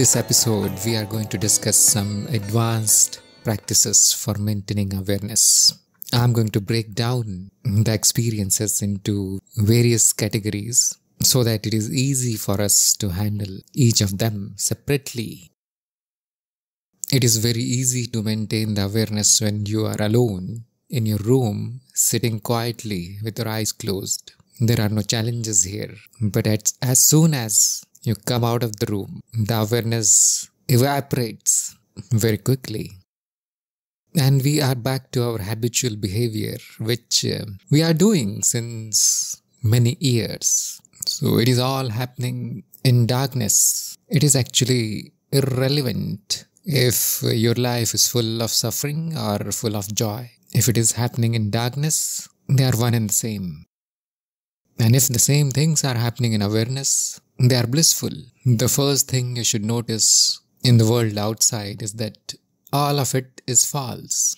this episode, we are going to discuss some advanced practices for maintaining awareness. I'm going to break down the experiences into various categories so that it is easy for us to handle each of them separately. It is very easy to maintain the awareness when you are alone in your room, sitting quietly with your eyes closed. There are no challenges here. But as soon as you come out of the room, the awareness evaporates very quickly. And we are back to our habitual behavior, which uh, we are doing since many years. So it is all happening in darkness. It is actually irrelevant if your life is full of suffering or full of joy. If it is happening in darkness, they are one and the same. And if the same things are happening in awareness, they are blissful. The first thing you should notice in the world outside is that all of it is false.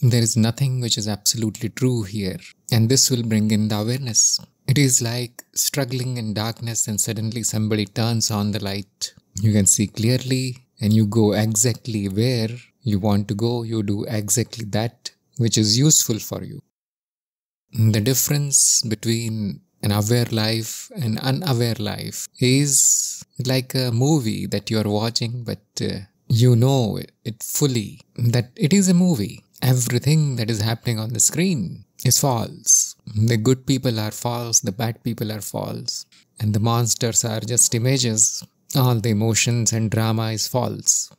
There is nothing which is absolutely true here, and this will bring in the awareness. It is like struggling in darkness, and suddenly somebody turns on the light. You can see clearly, and you go exactly where you want to go, you do exactly that which is useful for you. The difference between an aware life, an unaware life is like a movie that you are watching, but uh, you know it fully that it is a movie. Everything that is happening on the screen is false. The good people are false, the bad people are false, and the monsters are just images. All the emotions and drama is false.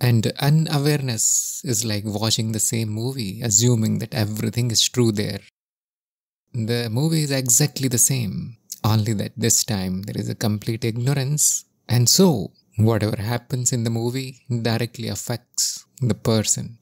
And unawareness is like watching the same movie, assuming that everything is true there the movie is exactly the same, only that this time there is a complete ignorance, and so whatever happens in the movie directly affects the person.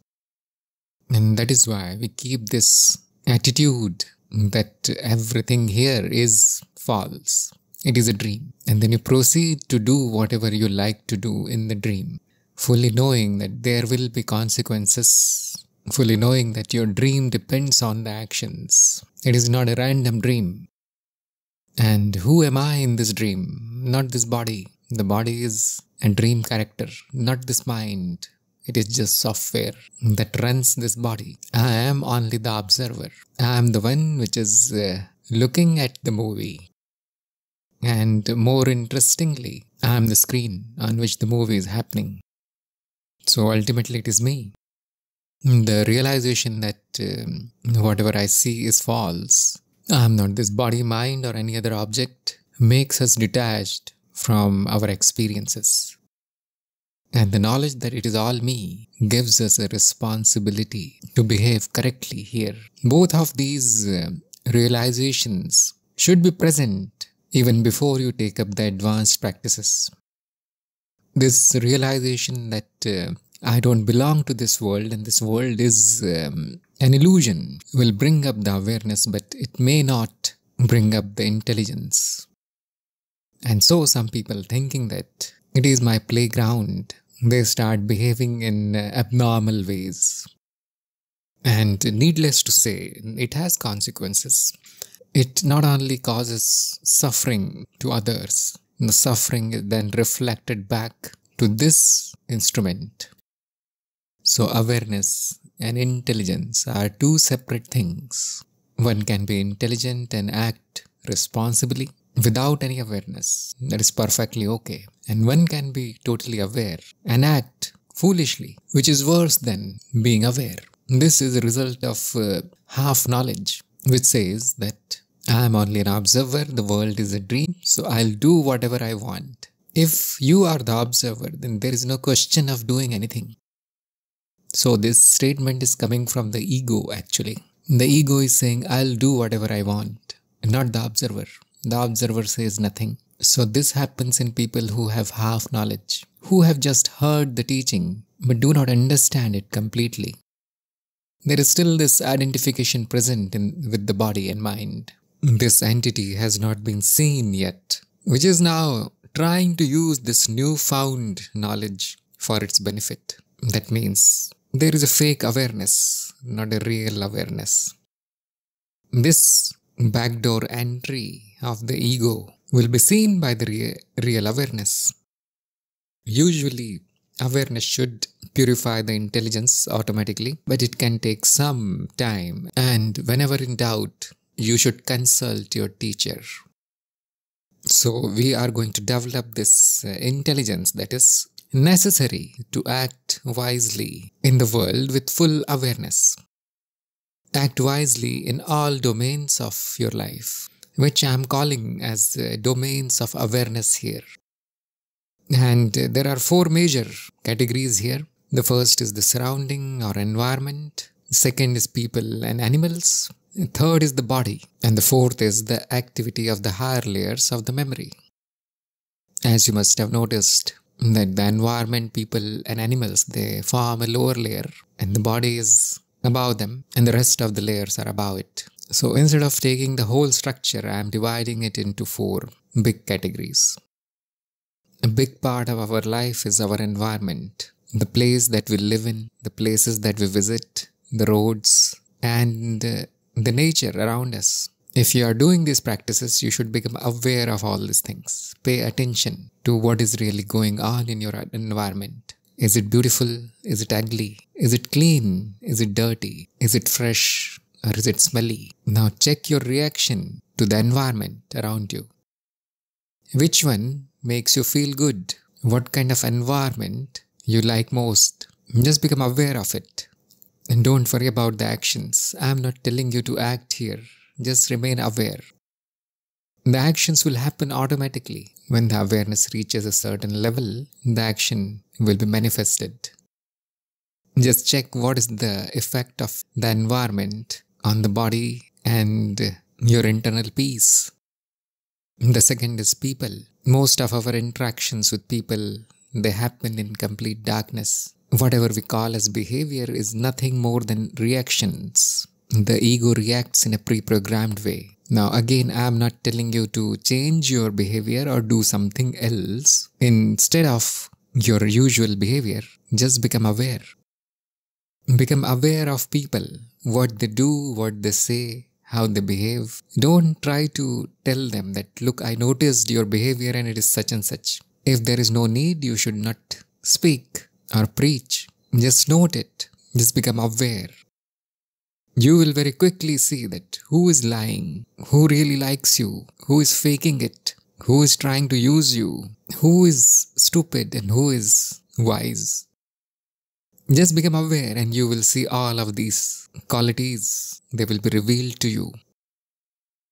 And that is why we keep this attitude that everything here is false. It is a dream. And then you proceed to do whatever you like to do in the dream, fully knowing that there will be consequences fully knowing that your dream depends on the actions. It is not a random dream. And who am I in this dream? Not this body. The body is a dream character, not this mind. It is just software that runs this body. I am only the observer. I am the one which is uh, looking at the movie. And more interestingly, I am the screen on which the movie is happening. So ultimately, it is me the realization that um, whatever I see is false, I am not this body, mind, or any other object, makes us detached from our experiences. And the knowledge that it is all me gives us a responsibility to behave correctly here. Both of these um, realizations should be present even before you take up the advanced practices. This realization that uh, I don't belong to this world and this world is um, an illusion will bring up the awareness, but it may not bring up the intelligence. And so, some people thinking that it is my playground, they start behaving in uh, abnormal ways. And needless to say, it has consequences. It not only causes suffering to others, the suffering is then reflected back to this instrument so, awareness and intelligence are two separate things. One can be intelligent and act responsibly without any awareness. That is perfectly okay. And one can be totally aware and act foolishly, which is worse than being aware. This is a result of uh, half knowledge, which says that I am only an observer, the world is a dream, so I'll do whatever I want. If you are the observer, then there is no question of doing anything. So this statement is coming from the ego actually. The ego is saying, I'll do whatever I want, not the observer. The observer says nothing. So this happens in people who have half knowledge, who have just heard the teaching but do not understand it completely. There is still this identification present in, with the body and mind. This entity has not been seen yet, which is now trying to use this newfound knowledge for its benefit. That means there is a fake awareness, not a real awareness. This backdoor entry of the ego will be seen by the real awareness. Usually, awareness should purify the intelligence automatically, but it can take some time, and whenever in doubt, you should consult your teacher. So, we are going to develop this uh, intelligence that is necessary to act wisely in the world with full awareness. Act wisely in all domains of your life, which I am calling as uh, domains of awareness here. And there are four major categories here. The first is the surrounding or environment, second is people and animals, third is the body, and the fourth is the activity of the higher layers of the memory. As you must have noticed, that the environment, people, and animals they form a lower layer, and the body is above them, and the rest of the layers are above it. So instead of taking the whole structure, I am dividing it into four big categories. A big part of our life is our environment, the place that we live in, the places that we visit, the roads, and the nature around us. If you are doing these practices, you should become aware of all these things. Pay attention to what is really going on in your environment. Is it beautiful? Is it ugly? Is it clean? Is it dirty? Is it fresh? Or is it smelly? Now check your reaction to the environment around you. Which one makes you feel good? What kind of environment you like most? Just become aware of it. And don't worry about the actions. I am not telling you to act here. Just remain aware. The actions will happen automatically. When the awareness reaches a certain level, the action will be manifested. Just check what is the effect of the environment on the body and your internal peace. The second is people. Most of our interactions with people, they happen in complete darkness. Whatever we call as behavior is nothing more than reactions the ego reacts in a pre programmed way. Now, again, I am not telling you to change your behavior or do something else instead of your usual behavior. Just become aware. Become aware of people, what they do, what they say, how they behave. Don't try to tell them that, look, I noticed your behavior and it is such and such. If there is no need, you should not speak or preach. Just note it. Just become aware you will very quickly see that who is lying, who really likes you, who is faking it, who is trying to use you, who is stupid and who is wise. Just become aware and you will see all of these qualities. They will be revealed to you.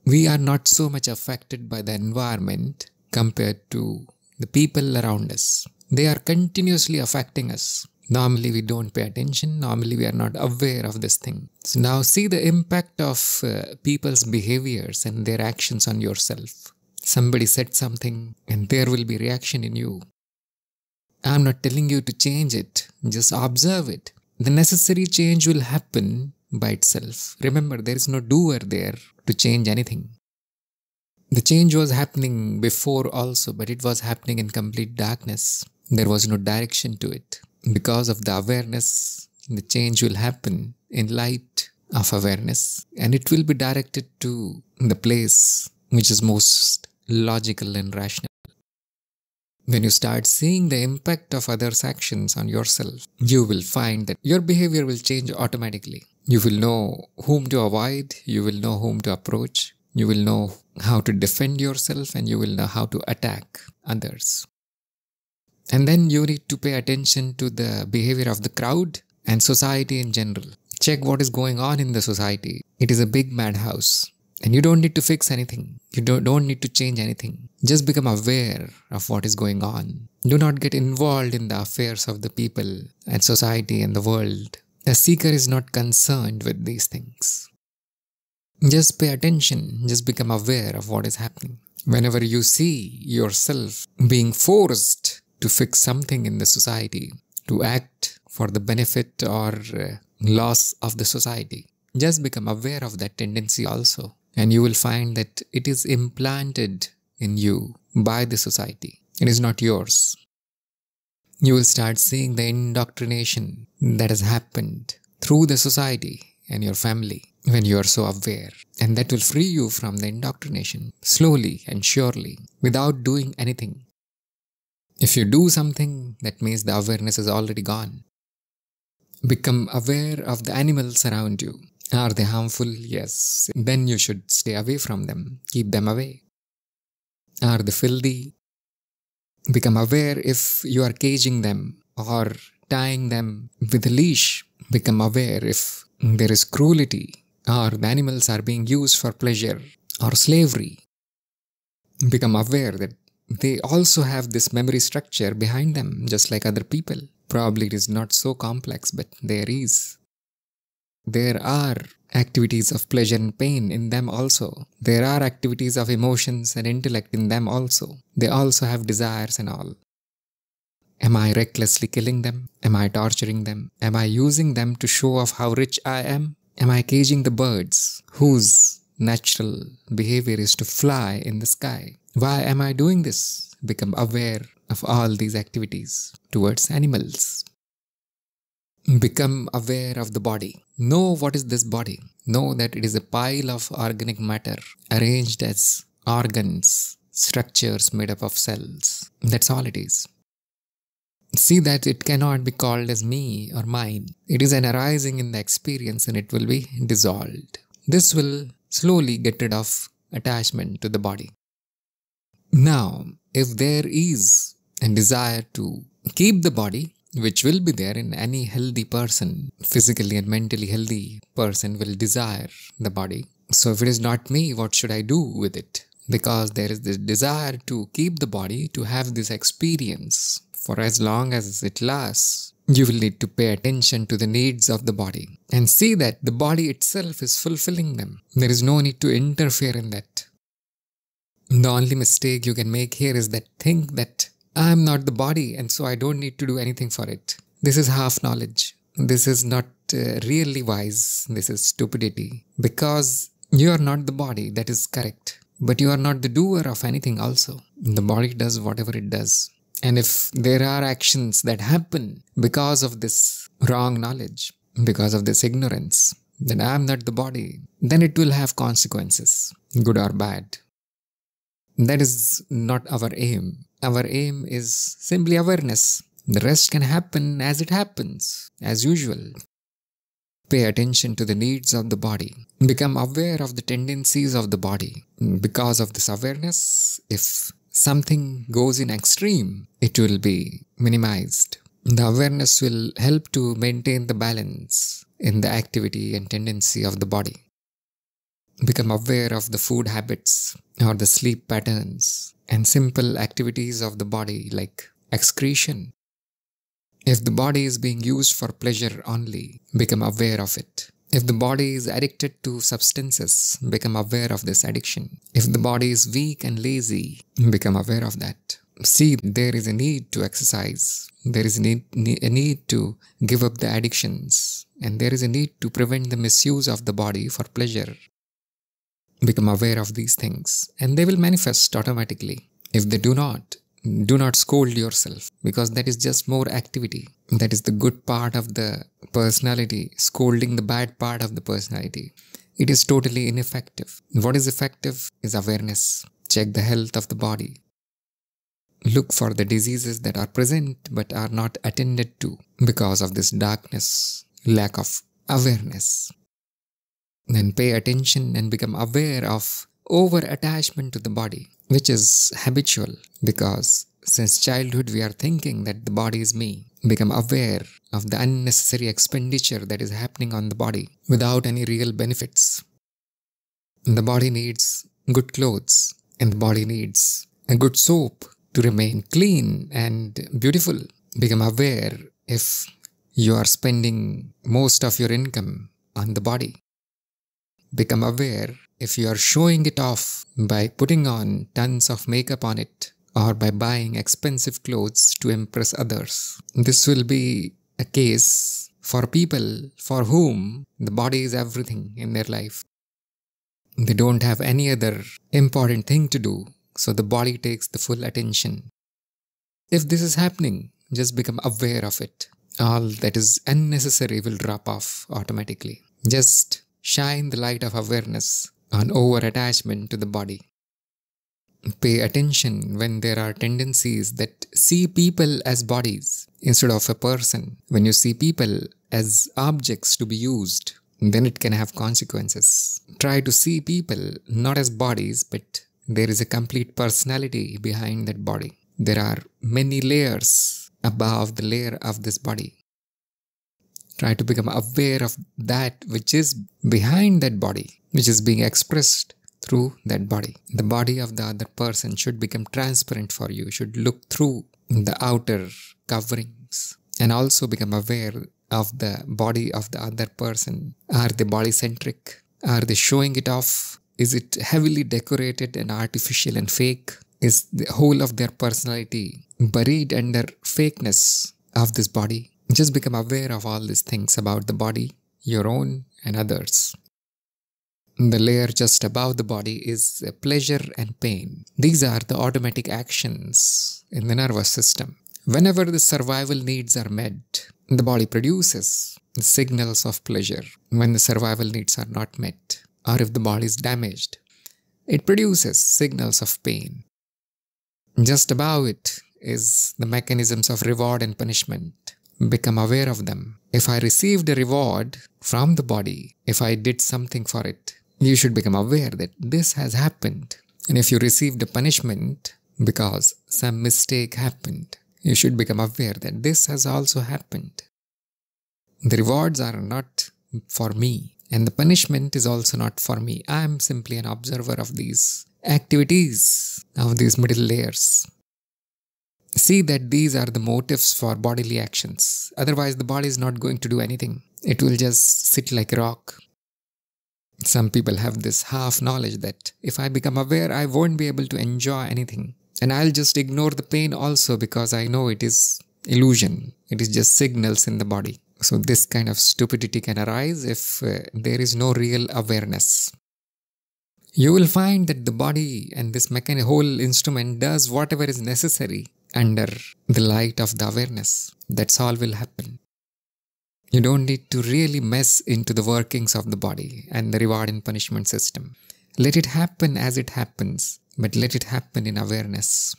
We are not so much affected by the environment compared to the people around us. They are continuously affecting us. Normally, we don't pay attention. Normally, we are not aware of this thing. So now, see the impact of uh, people's behaviors and their actions on yourself. Somebody said something, and there will be reaction in you. I'm not telling you to change it, just observe it. The necessary change will happen by itself. Remember, there is no doer there to change anything. The change was happening before also, but it was happening in complete darkness. There was no direction to it because of the awareness, the change will happen in light of awareness and it will be directed to the place which is most logical and rational. When you start seeing the impact of others' actions on yourself, you will find that your behavior will change automatically. You will know whom to avoid, you will know whom to approach, you will know how to defend yourself, and you will know how to attack others. And then you need to pay attention to the behavior of the crowd and society in general. Check what is going on in the society. It is a big madhouse. And you don't need to fix anything. You don't, don't need to change anything. Just become aware of what is going on. Do not get involved in the affairs of the people and society and the world. A seeker is not concerned with these things. Just pay attention, just become aware of what is happening. Whenever you see yourself being forced to fix something in the society, to act for the benefit or uh, loss of the society. Just become aware of that tendency also, and you will find that it is implanted in you by the society. It is not yours. You will start seeing the indoctrination that has happened through the society and your family when you are so aware. And that will free you from the indoctrination slowly and surely without doing anything. If you do something, that means the awareness is already gone. Become aware of the animals around you. Are they harmful? Yes. Then you should stay away from them. Keep them away. Are they filthy? Become aware if you are caging them or tying them with a leash. Become aware if there is cruelty or the animals are being used for pleasure or slavery. Become aware that they also have this memory structure behind them, just like other people. Probably it is not so complex, but there is. There are activities of pleasure and pain in them also. There are activities of emotions and intellect in them also. They also have desires and all. Am I recklessly killing them? Am I torturing them? Am I using them to show off how rich I am? Am I caging the birds whose natural behavior is to fly in the sky? Why am I doing this? Become aware of all these activities towards animals. Become aware of the body. Know what is this body. Know that it is a pile of organic matter arranged as organs, structures made up of cells. That's all it is. See that it cannot be called as me or mine. It is an arising in the experience and it will be dissolved. This will slowly get rid of attachment to the body. Now, if there is a desire to keep the body, which will be there in any healthy person, physically and mentally healthy person will desire the body. So, if it is not me, what should I do with it? Because there is this desire to keep the body, to have this experience for as long as it lasts. You will need to pay attention to the needs of the body and see that the body itself is fulfilling them. There is no need to interfere in that. The only mistake you can make here is that think that I am not the body and so I don't need to do anything for it. This is half knowledge. This is not uh, really wise. This is stupidity. Because you are not the body, that is correct. But you are not the doer of anything also. The body does whatever it does. And if there are actions that happen because of this wrong knowledge, because of this ignorance, that I am not the body, then it will have consequences, good or bad. That is not our aim. Our aim is simply awareness. The rest can happen as it happens, as usual. Pay attention to the needs of the body. Become aware of the tendencies of the body. Because of this awareness, if something goes in extreme, it will be minimized. The awareness will help to maintain the balance in the activity and tendency of the body become aware of the food habits or the sleep patterns and simple activities of the body like excretion. If the body is being used for pleasure only, become aware of it. If the body is addicted to substances, become aware of this addiction. If the body is weak and lazy, become aware of that. See, there is a need to exercise. There is a need, a need to give up the addictions. And there is a need to prevent the misuse of the body for pleasure become aware of these things and they will manifest automatically. If they do not, do not scold yourself because that is just more activity. That is the good part of the personality, scolding the bad part of the personality. It is totally ineffective. What is effective is awareness. Check the health of the body. Look for the diseases that are present but are not attended to because of this darkness, lack of awareness then pay attention and become aware of over attachment to the body, which is habitual because since childhood we are thinking that the body is me. Become aware of the unnecessary expenditure that is happening on the body without any real benefits. The body needs good clothes and the body needs a good soap to remain clean and beautiful. Become aware if you are spending most of your income on the body become aware if you are showing it off by putting on tons of makeup on it or by buying expensive clothes to impress others. This will be a case for people for whom the body is everything in their life. They don't have any other important thing to do, so the body takes the full attention. If this is happening, just become aware of it. All that is unnecessary will drop off automatically. Just shine the light of awareness on over attachment to the body. Pay attention when there are tendencies that see people as bodies instead of a person. When you see people as objects to be used, then it can have consequences. Try to see people not as bodies, but there is a complete personality behind that body. There are many layers above the layer of this body. Try to become aware of that which is behind that body, which is being expressed through that body. The body of the other person should become transparent for you, should look through the outer coverings and also become aware of the body of the other person. Are they body centric? Are they showing it off? Is it heavily decorated and artificial and fake? Is the whole of their personality buried under fakeness of this body? Just become aware of all these things about the body, your own and others. The layer just above the body is pleasure and pain. These are the automatic actions in the nervous system. Whenever the survival needs are met, the body produces signals of pleasure. When the survival needs are not met, or if the body is damaged, it produces signals of pain. Just above it is the mechanisms of reward and punishment become aware of them. If I received a reward from the body, if I did something for it, you should become aware that this has happened. And if you received a punishment because some mistake happened, you should become aware that this has also happened. The rewards are not for me, and the punishment is also not for me. I am simply an observer of these activities, of these middle layers see that these are the motives for bodily actions. Otherwise, the body is not going to do anything, it will just sit like a rock. Some people have this half knowledge that if I become aware, I won't be able to enjoy anything. And I'll just ignore the pain also because I know it is illusion, it is just signals in the body. So, this kind of stupidity can arise if uh, there is no real awareness you will find that the body and this mechan- whole instrument does whatever is necessary under the light of the awareness. That's all will happen. You don't need to really mess into the workings of the body and the reward and punishment system. Let it happen as it happens, but let it happen in awareness.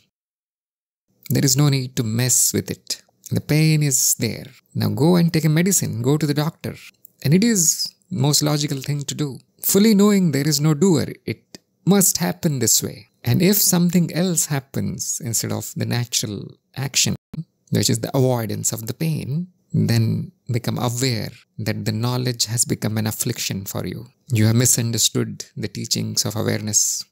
There is no need to mess with it. The pain is there. Now go and take a medicine, go to the doctor. And it is most logical thing to do. Fully knowing there is no doer, it must happen this way. And if something else happens instead of the natural action, which is the avoidance of the pain, then become aware that the knowledge has become an affliction for you. You have misunderstood the teachings of awareness.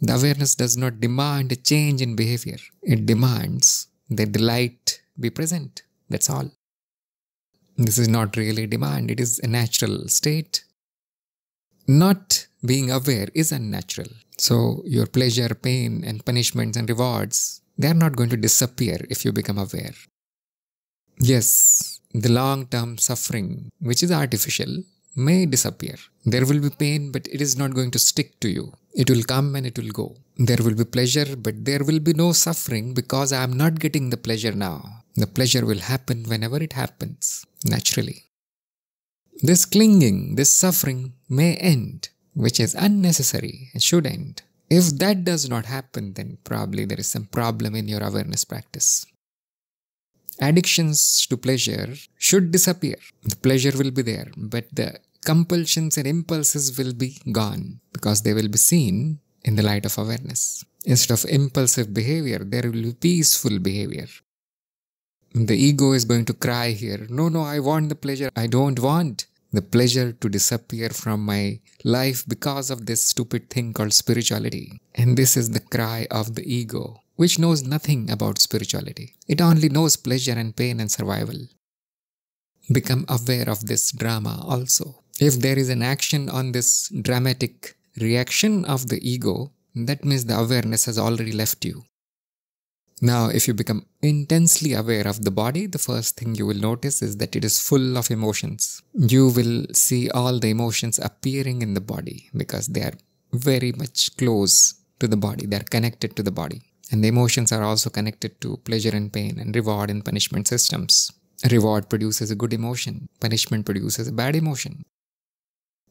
The awareness does not demand a change in behavior, it demands that the light be present. That's all. This is not really demand, it is a natural state. Not being aware is unnatural. So, your pleasure, pain, and punishments and rewards, they are not going to disappear if you become aware. Yes, the long term suffering, which is artificial, may disappear. There will be pain, but it is not going to stick to you. It will come and it will go. There will be pleasure, but there will be no suffering because I am not getting the pleasure now. The pleasure will happen whenever it happens, naturally. This clinging, this suffering may end which is unnecessary and should end. If that does not happen, then probably there is some problem in your awareness practice. Addictions to pleasure should disappear. The pleasure will be there, but the compulsions and impulses will be gone because they will be seen in the light of awareness. Instead of impulsive behavior, there will be peaceful behavior. The ego is going to cry here, No, no, I want the pleasure I don't want the pleasure to disappear from my life because of this stupid thing called spirituality. And this is the cry of the ego, which knows nothing about spirituality. It only knows pleasure and pain and survival. Become aware of this drama also. If there is an action on this dramatic reaction of the ego, that means the awareness has already left you. Now, if you become intensely aware of the body, the first thing you will notice is that it is full of emotions. You will see all the emotions appearing in the body because they are very much close to the body, they are connected to the body. And the emotions are also connected to pleasure and pain and reward and punishment systems. Reward produces a good emotion, punishment produces a bad emotion.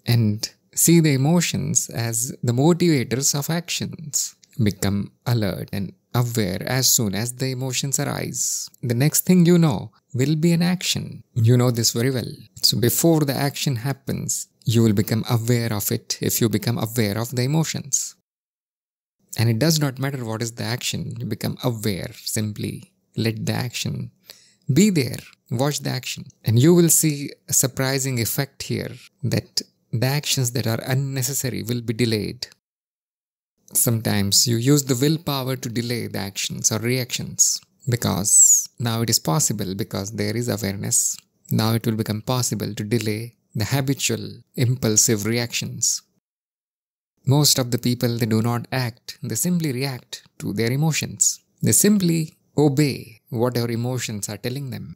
And see the emotions as the motivators of actions become alert and aware as soon as the emotions arise. The next thing you know will be an action. You know this very well. So before the action happens, you will become aware of it if you become aware of the emotions. And it does not matter what is the action, you become aware simply. Let the action be there, watch the action. And you will see a surprising effect here that the actions that are unnecessary will be delayed Sometimes you use the willpower to delay the actions or reactions because now it is possible because there is awareness. Now it will become possible to delay the habitual impulsive reactions. Most of the people, they do not act, they simply react to their emotions. They simply obey whatever emotions are telling them.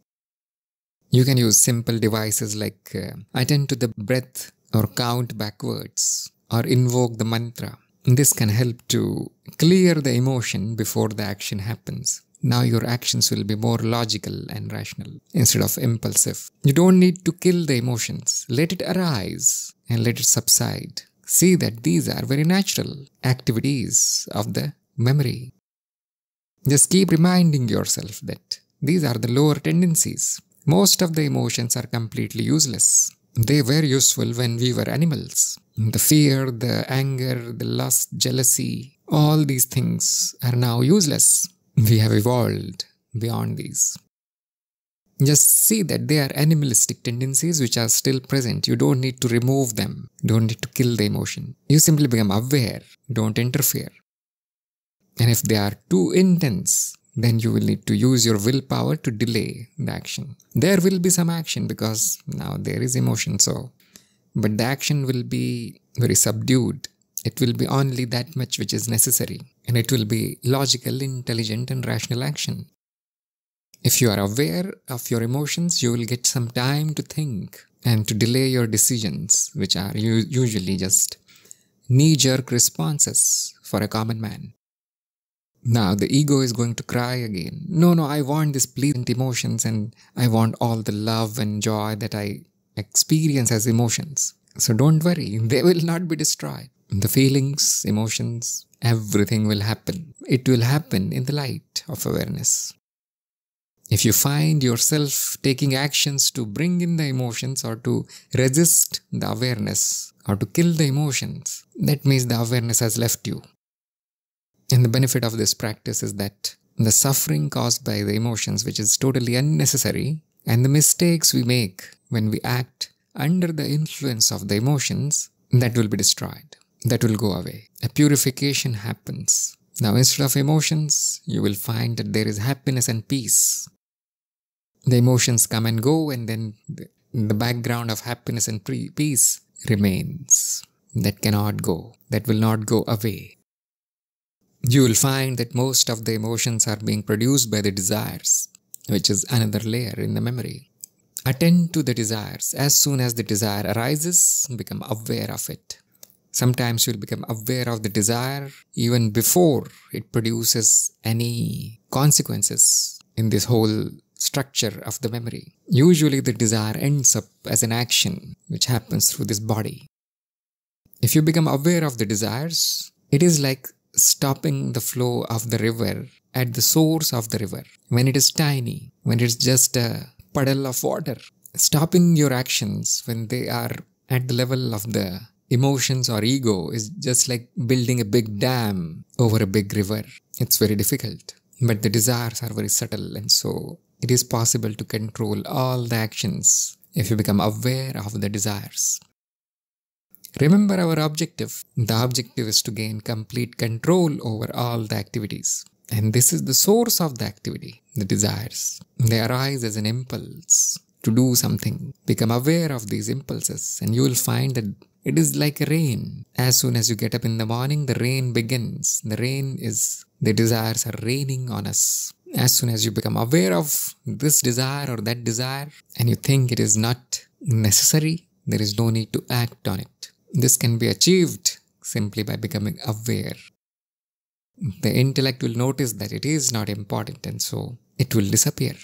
You can use simple devices like uh, attend to the breath or count backwards or invoke the mantra this can help to clear the emotion before the action happens. Now your actions will be more logical and rational instead of impulsive. You don't need to kill the emotions. Let it arise and let it subside. See that these are very natural activities of the memory. Just keep reminding yourself that these are the lower tendencies. Most of the emotions are completely useless. They were useful when we were animals. The fear, the anger, the lust, jealousy, all these things are now useless. We have evolved beyond these. Just see that they are animalistic tendencies which are still present. You don't need to remove them, don't need to kill the emotion. You simply become aware, don't interfere. And if they are too intense, then you will need to use your willpower to delay the action. There will be some action because now there is emotion, so but the action will be very subdued. It will be only that much which is necessary, and it will be logical, intelligent, and rational action. If you are aware of your emotions, you will get some time to think and to delay your decisions, which are usually just knee jerk responses for a common man. Now the ego is going to cry again. No, no, I want these pleasant emotions and I want all the love and joy that I experience as emotions. So don't worry, they will not be destroyed. The feelings, emotions, everything will happen. It will happen in the light of awareness. If you find yourself taking actions to bring in the emotions or to resist the awareness or to kill the emotions, that means the awareness has left you. And the benefit of this practice is that the suffering caused by the emotions, which is totally unnecessary, and the mistakes we make when we act under the influence of the emotions, that will be destroyed. That will go away. A purification happens. Now, instead of emotions, you will find that there is happiness and peace. The emotions come and go, and then the background of happiness and peace remains. That cannot go. That will not go away. You will find that most of the emotions are being produced by the desires, which is another layer in the memory. Attend to the desires. As soon as the desire arises, become aware of it. Sometimes you'll become aware of the desire even before it produces any consequences in this whole structure of the memory. Usually, the desire ends up as an action which happens through this body. If you become aware of the desires, it is like stopping the flow of the river at the source of the river. When it is tiny, when it's just a puddle of water. Stopping your actions when they are at the level of the emotions or ego is just like building a big dam over a big river. It's very difficult. But the desires are very subtle, and so it is possible to control all the actions if you become aware of the desires. Remember our objective. The objective is to gain complete control over all the activities. And this is the source of the activity, the desires. They arise as an impulse to do something. Become aware of these impulses, and you will find that it is like rain. As soon as you get up in the morning, the rain begins. The rain is, the desires are raining on us. As soon as you become aware of this desire or that desire, and you think it is not necessary, there is no need to act on it. This can be achieved simply by becoming aware the intellect will notice that it is not important and so it will disappear.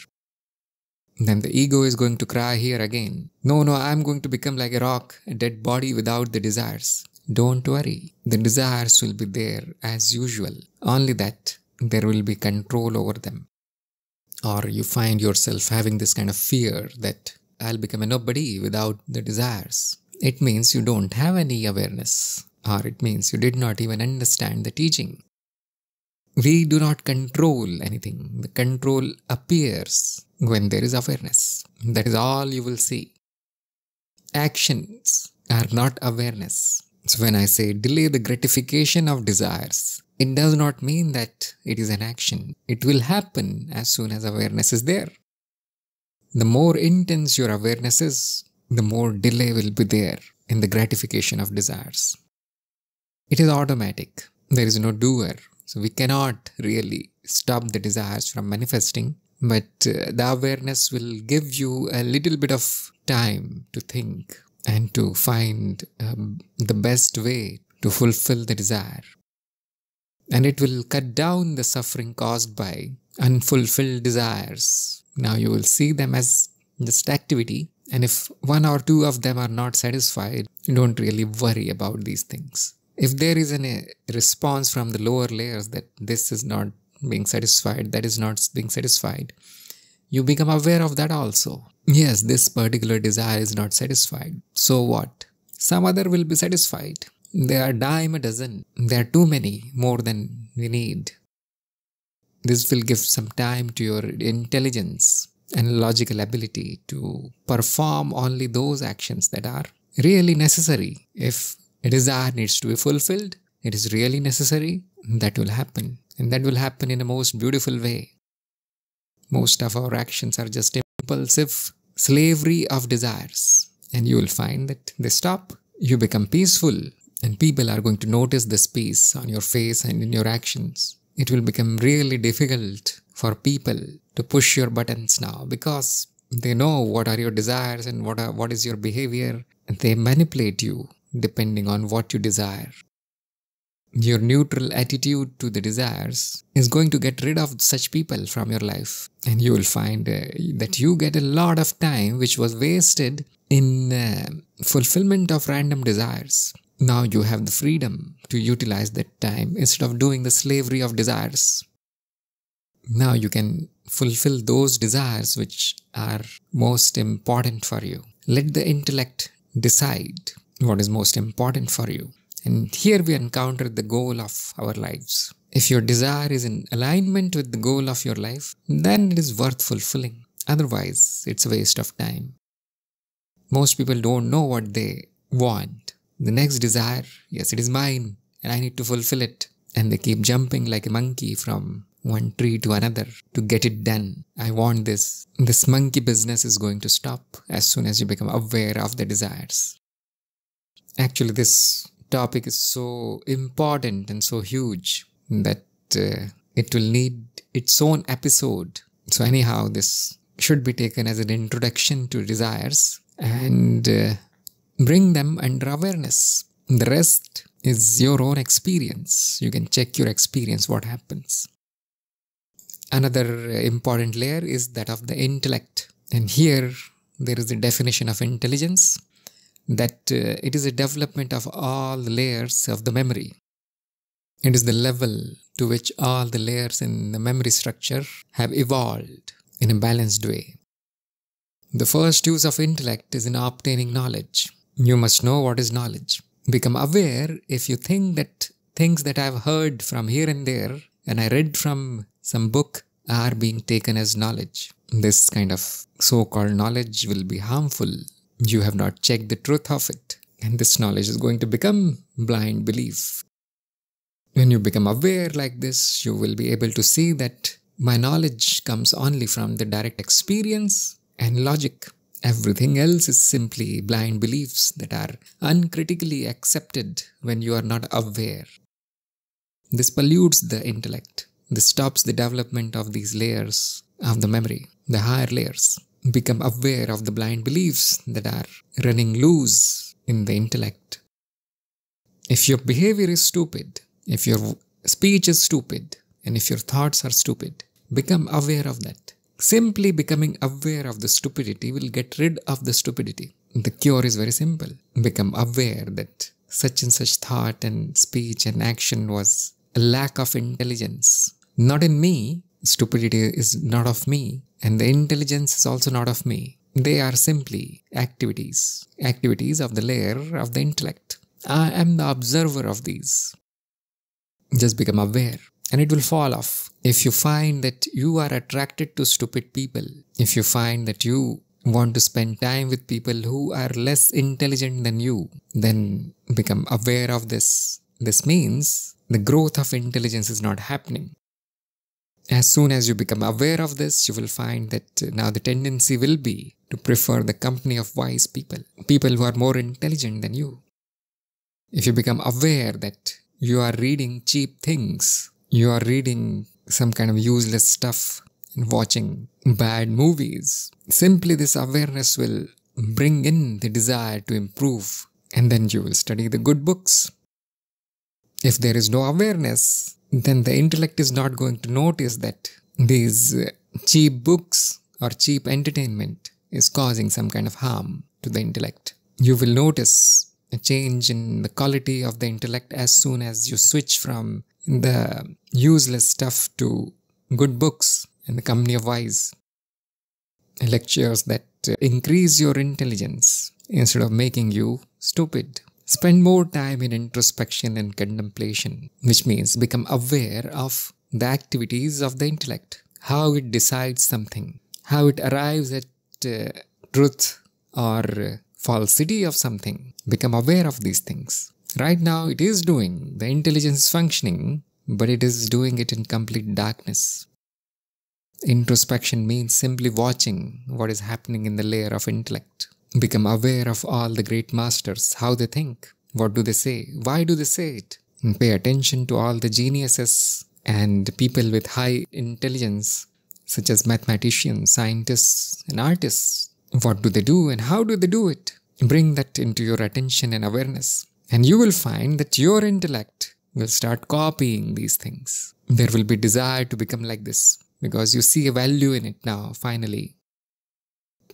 Then the ego is going to cry here again. No, no, I'm going to become like a rock, a dead body without the desires. Don't worry, the desires will be there as usual, only that there will be control over them. Or you find yourself having this kind of fear that I'll become a nobody without the desires. It means you don't have any awareness, or it means you did not even understand the teaching. We do not control anything. The control appears when there is awareness. That is all you will see. Actions are not awareness. So when I say delay the gratification of desires, it does not mean that it is an action. It will happen as soon as awareness is there. The more intense your awareness is, the more delay will be there in the gratification of desires. It is automatic. There is no doer. So we cannot really stop the desires from manifesting, but uh, the awareness will give you a little bit of time to think and to find um, the best way to fulfill the desire. And it will cut down the suffering caused by unfulfilled desires. Now you will see them as just activity, and if one or two of them are not satisfied, don't really worry about these things if there is a response from the lower layers that this is not being satisfied, that is not being satisfied, you become aware of that also. Yes, this particular desire is not satisfied. So what? Some other will be satisfied. There are dime a dozen. There are too many, more than we need. This will give some time to your intelligence and logical ability to perform only those actions that are really necessary if it is that needs to be fulfilled. It is really necessary. That will happen. And that will happen in a most beautiful way. Most of our actions are just impulsive slavery of desires. And you will find that they stop. You become peaceful. And people are going to notice this peace on your face and in your actions. It will become really difficult for people to push your buttons now because they know what are your desires and what are, what is your behavior and they manipulate you depending on what you desire. Your neutral attitude to the desires is going to get rid of such people from your life, and you will find uh, that you get a lot of time which was wasted in uh, fulfillment of random desires. Now you have the freedom to utilize that time instead of doing the slavery of desires. Now you can fulfill those desires which are most important for you. Let the intellect decide what is most important for you. And here we encounter the goal of our lives. If your desire is in alignment with the goal of your life, then it is worth fulfilling. Otherwise, it's a waste of time. Most people don't know what they want. The next desire, yes, it is mine, and I need to fulfill it. And they keep jumping like a monkey from one tree to another to get it done. I want this. This monkey business is going to stop as soon as you become aware of the desires actually this topic is so important and so huge that uh, it will need its own episode. So, anyhow, this should be taken as an introduction to desires and uh, bring them under awareness. The rest is your own experience. You can check your experience, what happens. Another important layer is that of the intellect. And here, there is the definition of intelligence that uh, it is a development of all the layers of the memory. It is the level to which all the layers in the memory structure have evolved in a balanced way. The first use of intellect is in obtaining knowledge. You must know what is knowledge. Become aware if you think that things that I've heard from here and there and I read from some book are being taken as knowledge. This kind of so called knowledge will be harmful you have not checked the truth of it, and this knowledge is going to become blind belief. When you become aware like this, you will be able to see that my knowledge comes only from the direct experience and logic. Everything else is simply blind beliefs that are uncritically accepted when you are not aware. This pollutes the intellect. This stops the development of these layers of the memory, the higher layers become aware of the blind beliefs that are running loose in the intellect. If your behavior is stupid, if your speech is stupid, and if your thoughts are stupid, become aware of that. Simply becoming aware of the stupidity will get rid of the stupidity. The cure is very simple. Become aware that such and such thought and speech and action was a lack of intelligence. Not in me, Stupidity is not of me, and the intelligence is also not of me. They are simply activities, activities of the layer of the intellect. I am the observer of these. Just become aware, and it will fall off. If you find that you are attracted to stupid people, if you find that you want to spend time with people who are less intelligent than you, then become aware of this. This means the growth of intelligence is not happening as soon as you become aware of this, you will find that uh, now the tendency will be to prefer the company of wise people, people who are more intelligent than you. If you become aware that you are reading cheap things, you are reading some kind of useless stuff and watching bad movies, simply this awareness will bring in the desire to improve and then you will study the good books. If there is no awareness, then the intellect is not going to notice that these uh, cheap books or cheap entertainment is causing some kind of harm to the intellect. You will notice a change in the quality of the intellect as soon as you switch from the useless stuff to good books and the company of wise lectures that uh, increase your intelligence instead of making you stupid. Spend more time in introspection and contemplation, which means become aware of the activities of the intellect, how it decides something, how it arrives at uh, truth or uh, falsity of something. Become aware of these things. Right now, it is doing, the intelligence is functioning, but it is doing it in complete darkness. Introspection means simply watching what is happening in the layer of intellect. Become aware of all the great masters, how they think, what do they say, why do they say it. And pay attention to all the geniuses and people with high intelligence, such as mathematicians, scientists, and artists. What do they do and how do they do it? Bring that into your attention and awareness, and you will find that your intellect will start copying these things. There will be desire to become like this because you see a value in it now, finally.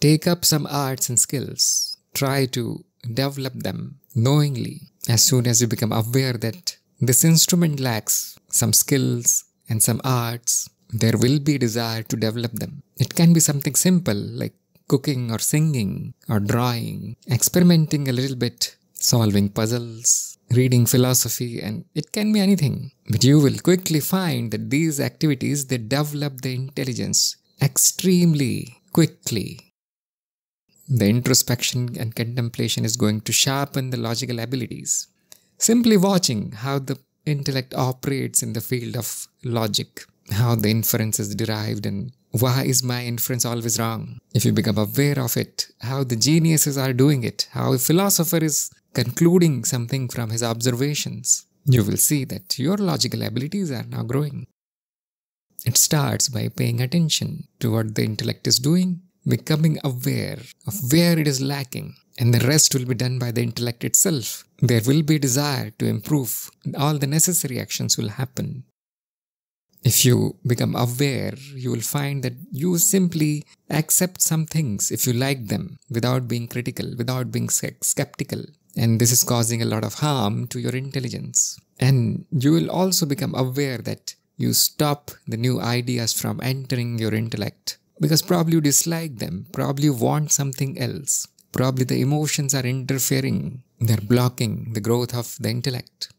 Take up some arts and skills. Try to develop them knowingly as soon as you become aware that this instrument lacks some skills and some arts. There will be desire to develop them. It can be something simple like cooking or singing or drawing, experimenting a little bit, solving puzzles, reading philosophy and it can be anything. But you will quickly find that these activities they develop the intelligence extremely quickly the introspection and contemplation is going to sharpen the logical abilities. Simply watching how the intellect operates in the field of logic, how the inference is derived, and why is my inference always wrong? If you become aware of it, how the geniuses are doing it, how a philosopher is concluding something from his observations, you will see that your logical abilities are now growing. It starts by paying attention to what the intellect is doing becoming aware of where it is lacking, and the rest will be done by the intellect itself. There will be desire to improve, all the necessary actions will happen. If you become aware, you will find that you simply accept some things if you like them without being critical, without being skeptical. And this is causing a lot of harm to your intelligence. And you will also become aware that you stop the new ideas from entering your intellect because probably you dislike them, probably you want something else, probably the emotions are interfering, they're blocking the growth of the intellect.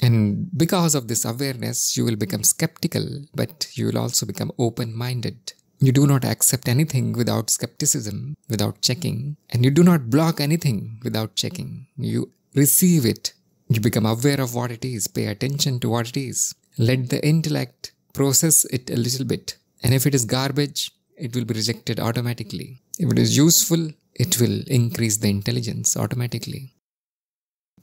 And because of this awareness, you will become skeptical, but you will also become open minded. You do not accept anything without skepticism, without checking, and you do not block anything without checking. You receive it, you become aware of what it is, pay attention to what it is. Let the intellect process it a little bit and if it is garbage, it will be rejected automatically. If it is useful, it will increase the intelligence automatically.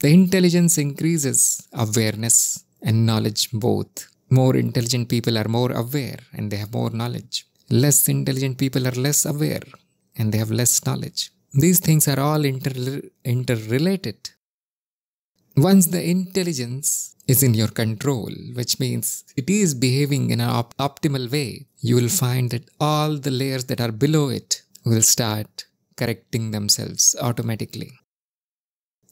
The intelligence increases awareness and knowledge both. More intelligent people are more aware and they have more knowledge. Less intelligent people are less aware and they have less knowledge. These things are all inter- interrelated once the intelligence is in your control, which means it is behaving in an op optimal way, you will find that all the layers that are below it will start correcting themselves automatically.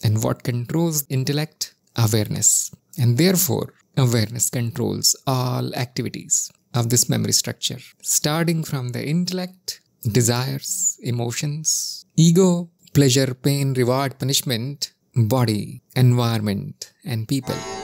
And what controls intellect? Awareness. And therefore, awareness controls all activities of this memory structure, starting from the intellect, desires, emotions, ego, pleasure, pain, reward, punishment, body, environment, and people.